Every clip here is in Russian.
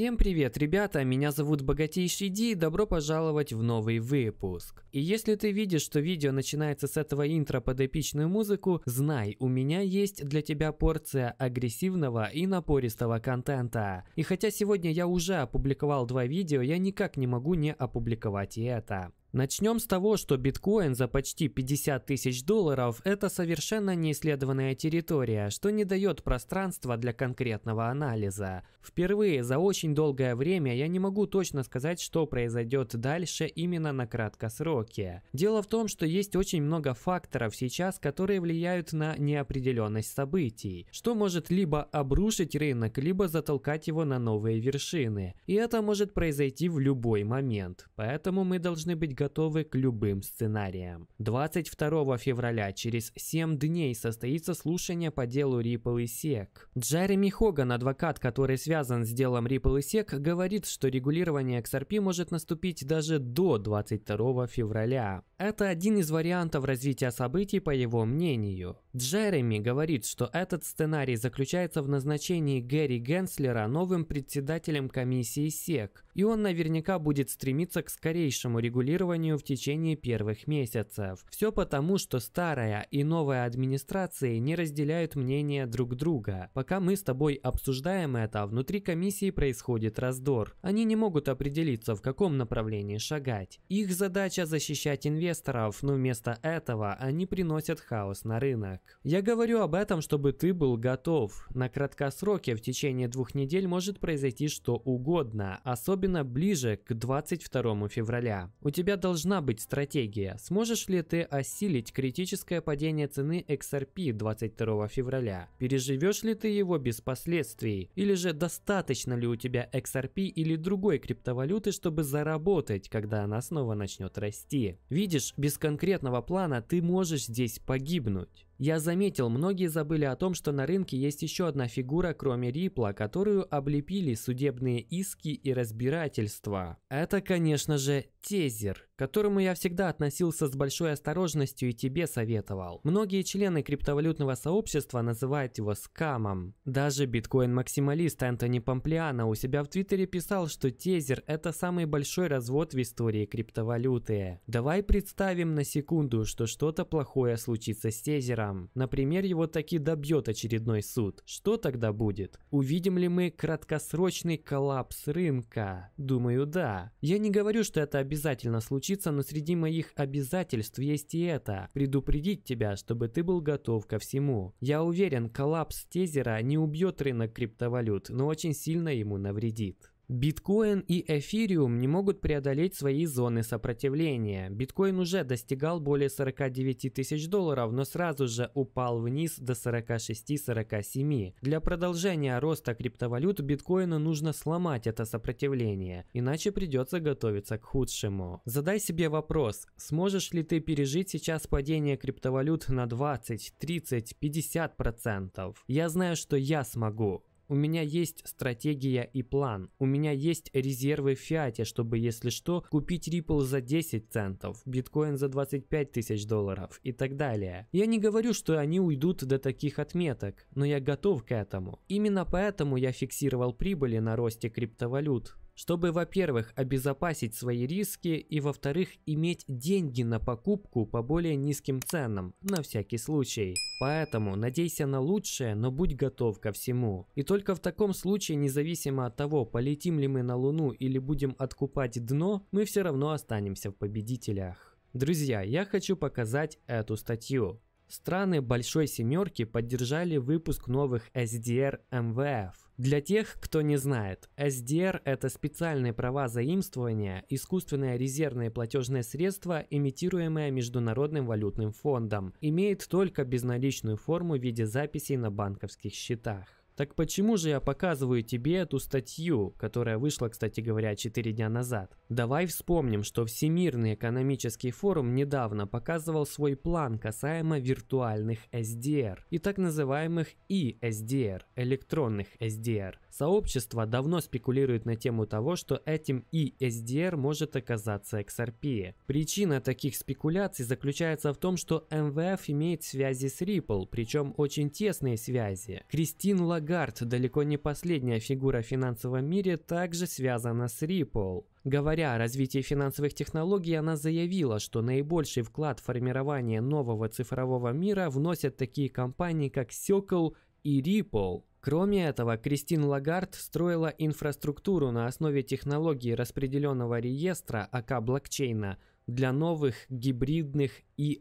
Всем привет, ребята, меня зовут Богатейший Ди и добро пожаловать в новый выпуск. И если ты видишь, что видео начинается с этого интро под эпичную музыку, знай, у меня есть для тебя порция агрессивного и напористого контента. И хотя сегодня я уже опубликовал два видео, я никак не могу не опубликовать и это. Начнем с того, что биткоин за почти 50 тысяч долларов – это совершенно неисследованная территория, что не дает пространства для конкретного анализа. Впервые за очень долгое время я не могу точно сказать, что произойдет дальше именно на краткосроке. Дело в том, что есть очень много факторов сейчас, которые влияют на неопределенность событий, что может либо обрушить рынок, либо затолкать его на новые вершины. И это может произойти в любой момент. Поэтому мы должны быть готовы к любым сценариям. 22 февраля, через 7 дней, состоится слушание по делу Ripple и SEC. Джереми Хоган, адвокат, который связан с делом Ripple и SEC, говорит, что регулирование XRP может наступить даже до 22 февраля. Это один из вариантов развития событий, по его мнению. Джереми говорит, что этот сценарий заключается в назначении Гэри Генслера новым председателем комиссии SEC и он наверняка будет стремиться к скорейшему регулированию в течение первых месяцев. Все потому, что старая и новая администрации не разделяют мнения друг друга. Пока мы с тобой обсуждаем это, внутри комиссии происходит раздор. Они не могут определиться, в каком направлении шагать. Их задача защищать инвесторов, но вместо этого они приносят хаос на рынок. Я говорю об этом, чтобы ты был готов. На краткосроке в течение двух недель может произойти что угодно, особенно особенно ближе к 22 февраля. У тебя должна быть стратегия, сможешь ли ты осилить критическое падение цены XRP 22 февраля, переживешь ли ты его без последствий, или же достаточно ли у тебя XRP или другой криптовалюты, чтобы заработать, когда она снова начнет расти. Видишь, без конкретного плана ты можешь здесь погибнуть. Я заметил, многие забыли о том, что на рынке есть еще одна фигура, кроме Рипла, которую облепили судебные иски и разбирательства. Это, конечно же, Тезер, к которому я всегда относился с большой осторожностью и тебе советовал. Многие члены криптовалютного сообщества называют его скамом. Даже биткоин-максималист Энтони Памплиано у себя в Твиттере писал, что Тезер – это самый большой развод в истории криптовалюты. Давай представим на секунду, что что-то плохое случится с Тезером. Например, его таки добьет очередной суд. Что тогда будет? Увидим ли мы краткосрочный коллапс рынка? Думаю, да. Я не говорю, что это обязательно случится, но среди моих обязательств есть и это – предупредить тебя, чтобы ты был готов ко всему. Я уверен, коллапс тезера не убьет рынок криптовалют, но очень сильно ему навредит. Биткоин и эфириум не могут преодолеть свои зоны сопротивления. Биткоин уже достигал более 49 тысяч долларов, но сразу же упал вниз до 46-47. Для продолжения роста криптовалют биткоину нужно сломать это сопротивление, иначе придется готовиться к худшему. Задай себе вопрос, сможешь ли ты пережить сейчас падение криптовалют на 20, 30, 50%? Я знаю, что я смогу. У меня есть стратегия и план. У меня есть резервы в фиате, чтобы, если что, купить Ripple за 10 центов, биткоин за 25 тысяч долларов и так далее. Я не говорю, что они уйдут до таких отметок, но я готов к этому. Именно поэтому я фиксировал прибыли на росте криптовалют чтобы, во-первых, обезопасить свои риски и, во-вторых, иметь деньги на покупку по более низким ценам, на всякий случай. Поэтому надейся на лучшее, но будь готов ко всему. И только в таком случае, независимо от того, полетим ли мы на Луну или будем откупать дно, мы все равно останемся в победителях. Друзья, я хочу показать эту статью. Страны Большой Семерки поддержали выпуск новых SDR МВФ. Для тех, кто не знает, SDR – это специальные права заимствования, искусственное резервное платежное средство, имитируемое Международным валютным фондом. Имеет только безналичную форму в виде записей на банковских счетах. Так почему же я показываю тебе эту статью, которая вышла, кстати говоря, 4 дня назад? Давай вспомним, что Всемирный экономический форум недавно показывал свой план касаемо виртуальных SDR и так называемых ESDR, электронных SDR. Сообщество давно спекулирует на тему того, что этим ESDR может оказаться XRP. Причина таких спекуляций заключается в том, что МВФ имеет связи с Ripple, причем очень тесные связи. Кристин Лагард Лагард, далеко не последняя фигура в финансовом мире, также связана с Ripple. Говоря о развитии финансовых технологий, она заявила, что наибольший вклад в формирование нового цифрового мира вносят такие компании, как Circle и Ripple. Кроме этого, Кристин Лагард строила инфраструктуру на основе технологии распределенного реестра АК блокчейна для новых гибридных и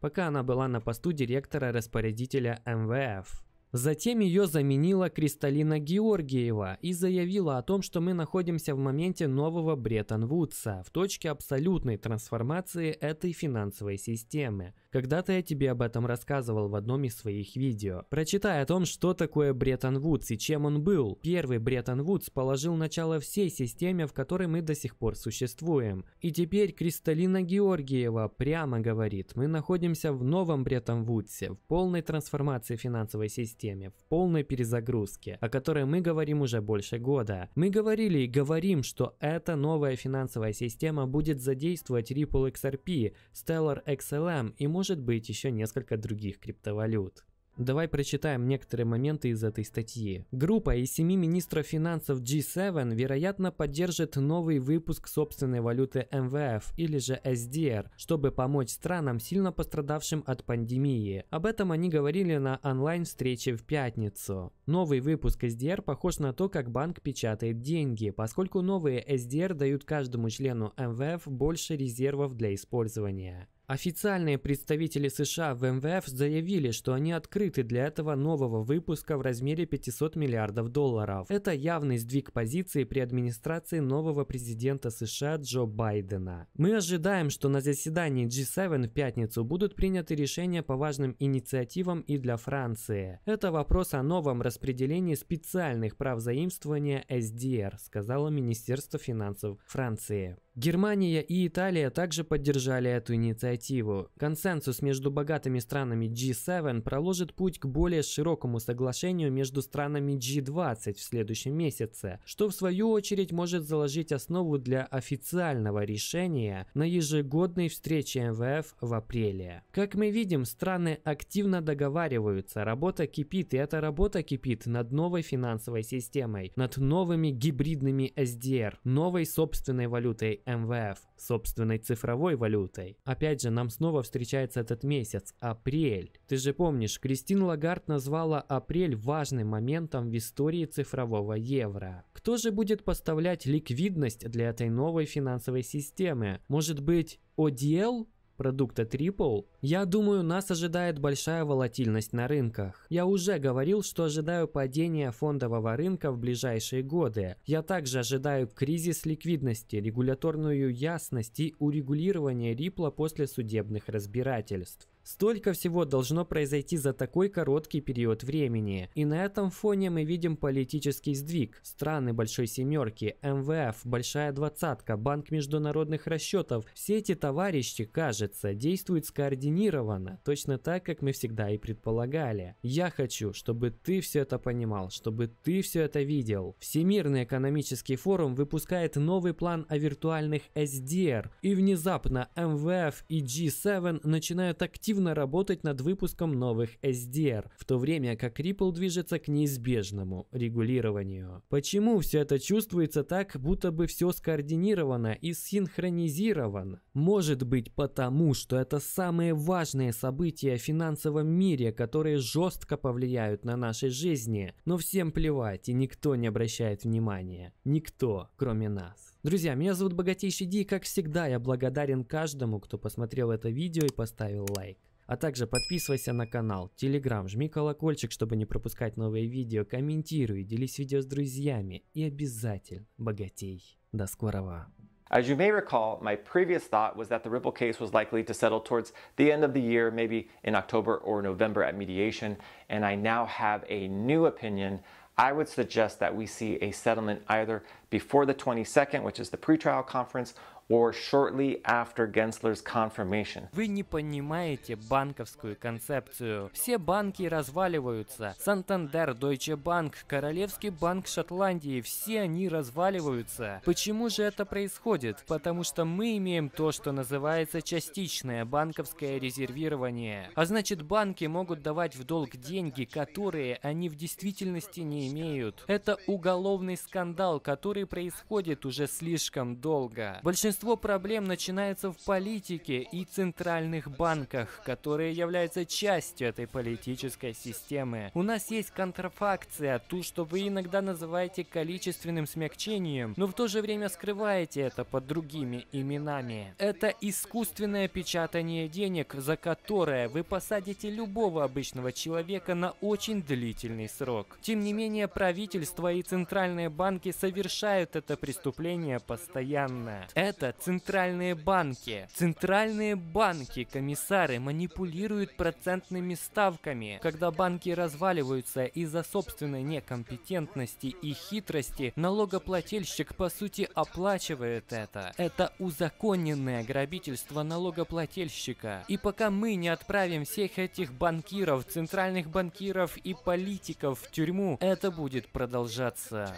пока она была на посту директора-распорядителя МВФ. Затем ее заменила Кристалина Георгиева и заявила о том, что мы находимся в моменте нового Бреттон-Вудса, в точке абсолютной трансформации этой финансовой системы. Когда-то я тебе об этом рассказывал в одном из своих видео. Прочитай о том, что такое Бреттон Вудс и чем он был. Первый Бреттон Вудс положил начало всей системе, в которой мы до сих пор существуем. И теперь Кристалина Георгиева прямо говорит, мы находимся в новом Бреттон Вудсе, в полной трансформации финансовой системы, в полной перезагрузке, о которой мы говорим уже больше года. Мы говорили и говорим, что эта новая финансовая система будет задействовать Ripple XRP, Stellar XLM и может может быть еще несколько других криптовалют. Давай прочитаем некоторые моменты из этой статьи. Группа из семи министров финансов G7, вероятно, поддержит новый выпуск собственной валюты МВФ эм или же SDR, чтобы помочь странам, сильно пострадавшим от пандемии. Об этом они говорили на онлайн-встрече в пятницу. Новый выпуск SDR похож на то, как банк печатает деньги, поскольку новые SDR дают каждому члену МВФ эм больше резервов для использования. Официальные представители США в МВФ заявили, что они открыты для этого нового выпуска в размере 500 миллиардов долларов. Это явный сдвиг позиции при администрации нового президента США Джо Байдена. Мы ожидаем, что на заседании G7 в пятницу будут приняты решения по важным инициативам и для Франции. Это вопрос о новом распределении специальных прав заимствования SDR, сказала Министерство финансов Франции. Германия и Италия также поддержали эту инициативу. Консенсус между богатыми странами G7 проложит путь к более широкому соглашению между странами G20 в следующем месяце, что в свою очередь может заложить основу для официального решения на ежегодной встрече МВФ в апреле. Как мы видим, страны активно договариваются, работа кипит, и эта работа кипит над новой финансовой системой, над новыми гибридными SDR, новой собственной валютой МВФ собственной цифровой валютой. Опять же, нам снова встречается этот месяц, апрель. Ты же помнишь, Кристин Лагард назвала апрель важным моментом в истории цифрового евро. Кто же будет поставлять ликвидность для этой новой финансовой системы? Может быть, ODL? продукта Triple, я думаю, нас ожидает большая волатильность на рынках. Я уже говорил, что ожидаю падения фондового рынка в ближайшие годы. Я также ожидаю кризис ликвидности, регуляторную ясность и урегулирование Ripple после судебных разбирательств. Столько всего должно произойти за такой короткий период времени. И на этом фоне мы видим политический сдвиг. Страны Большой Семерки, МВФ, Большая Двадцатка, Банк Международных Расчетов. Все эти товарищи, кажется, действуют скоординированно, точно так, как мы всегда и предполагали. Я хочу, чтобы ты все это понимал, чтобы ты все это видел. Всемирный экономический форум выпускает новый план о виртуальных SDR. И внезапно МВФ и G7 начинают активно активно работать над выпуском новых SDR, в то время как Ripple движется к неизбежному регулированию. Почему все это чувствуется так, будто бы все скоординировано и синхронизировано? Может быть потому, что это самые важные события в финансовом мире, которые жестко повлияют на наши жизни, но всем плевать и никто не обращает внимания. Никто, кроме нас. Друзья, меня зовут Богатейший Ди, и как всегда я благодарен каждому, кто посмотрел это видео и поставил лайк. А также подписывайся на канал, телеграм, жми колокольчик, чтобы не пропускать новые видео, комментируй, делись видео с друзьями и обязательно богатей. До скорого! As you may recall, my previous thought was that the Ripple case was likely to settle towards the end of the year, maybe in October or November at mediation, and I now have a new opinion. I would suggest that we see a settlement either before the 22nd, which is the pretrial conference, or shortly after Gensler's confirmation. Вы не понимаете банковскую концепцию. Все банки разваливаются. Сантандер, Deutsche Bank, Королевский банк Шотландии, все они разваливаются. Почему же это происходит? Потому что мы имеем то, что называется частичное банковское резервирование. А значит, банки могут давать в долг деньги, которые они в действительности не имеют. Это уголовный скандал, который который происходит уже слишком долго. Большинство проблем начинается в политике и центральных банках, которые являются частью этой политической системы. У нас есть контрафакция, ту, что вы иногда называете количественным смягчением, но в то же время скрываете это под другими именами. Это искусственное печатание денег, за которое вы посадите любого обычного человека на очень длительный срок. Тем не менее, правительство и центральные банки совершают совершают это преступление постоянно. Это центральные банки. Центральные банки, комиссары, манипулируют процентными ставками. Когда банки разваливаются из-за собственной некомпетентности и хитрости, налогоплательщик по сути оплачивает это. Это узаконенное грабительство налогоплательщика. И пока мы не отправим всех этих банкиров, центральных банкиров и политиков в тюрьму, это будет продолжаться.